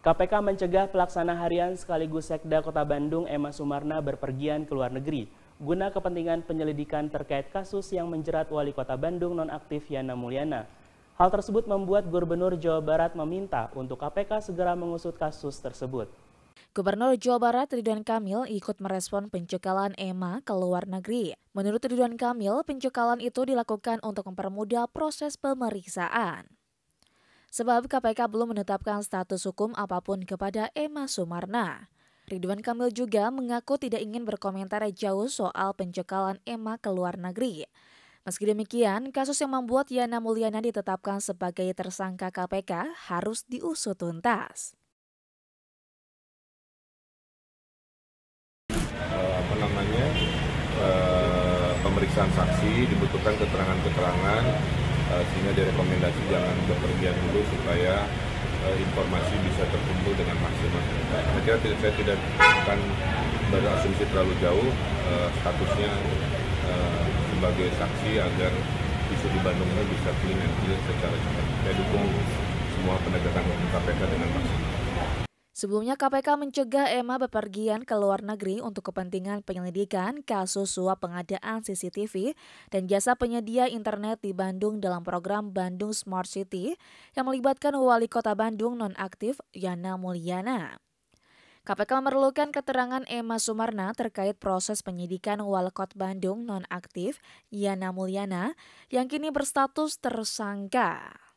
KPK mencegah pelaksana harian sekaligus Sekda Kota Bandung Emma Sumarna berpergian ke luar negeri guna kepentingan penyelidikan terkait kasus yang menjerat Wali Kota Bandung nonaktif Yana Mulyana. Hal tersebut membuat Gubernur Jawa Barat meminta untuk KPK segera mengusut kasus tersebut. Gubernur Jawa Barat Ridwan Kamil ikut merespon pencekalan Emma ke luar negeri. Menurut Ridwan Kamil, pencekalan itu dilakukan untuk mempermudah proses pemeriksaan sebab KPK belum menetapkan status hukum apapun kepada Emma Sumarna. Ridwan Kamil juga mengaku tidak ingin berkomentar jauh soal pencekalan Emma ke luar negeri. Meski demikian, kasus yang membuat Yana Mulyana ditetapkan sebagai tersangka KPK harus diusut tuntas. Eh, apa namanya? Eh, pemeriksaan saksi dibutuhkan keterangan-keterangan Eh, sehingga direkomendasi jangan bepergian dulu supaya eh, informasi bisa terkumpul dengan maksimal. Saya kira tidak, saya tidak akan berasumsi terlalu jauh eh, statusnya sebagai saksi agar isu di Bandung ini bisa clean and clear secara cepat. Saya dukung semua penegakan hukum KPK dengan Sebelumnya KPK mencegah Emma bepergian ke luar negeri untuk kepentingan penyelidikan kasus suap pengadaan CCTV dan jasa penyedia internet di Bandung dalam program Bandung Smart City yang melibatkan wali kota Bandung nonaktif Yana Mulyana. KPK memerlukan keterangan Emma Sumarna terkait proses penyidikan Walkot Bandung nonaktif Yana Mulyana yang kini berstatus tersangka.